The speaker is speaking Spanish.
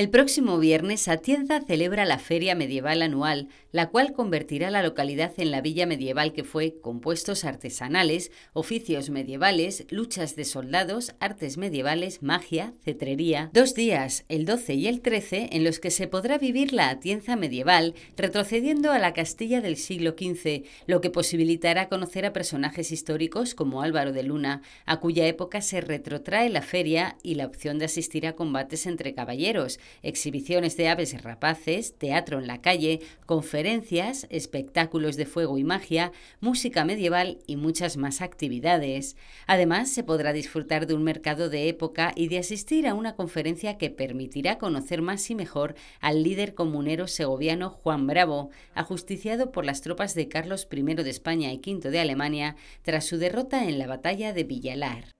El próximo viernes, Atienza celebra la Feria Medieval Anual, la cual convertirá la localidad en la villa medieval que fue puestos artesanales, oficios medievales, luchas de soldados, artes medievales, magia, cetrería. Dos días, el 12 y el 13, en los que se podrá vivir la Atienza medieval, retrocediendo a la Castilla del siglo XV, lo que posibilitará conocer a personajes históricos como Álvaro de Luna, a cuya época se retrotrae la feria y la opción de asistir a combates entre caballeros exhibiciones de aves y rapaces, teatro en la calle, conferencias, espectáculos de fuego y magia, música medieval y muchas más actividades. Además, se podrá disfrutar de un mercado de época y de asistir a una conferencia que permitirá conocer más y mejor al líder comunero segoviano Juan Bravo, ajusticiado por las tropas de Carlos I de España y V de Alemania tras su derrota en la batalla de Villalar.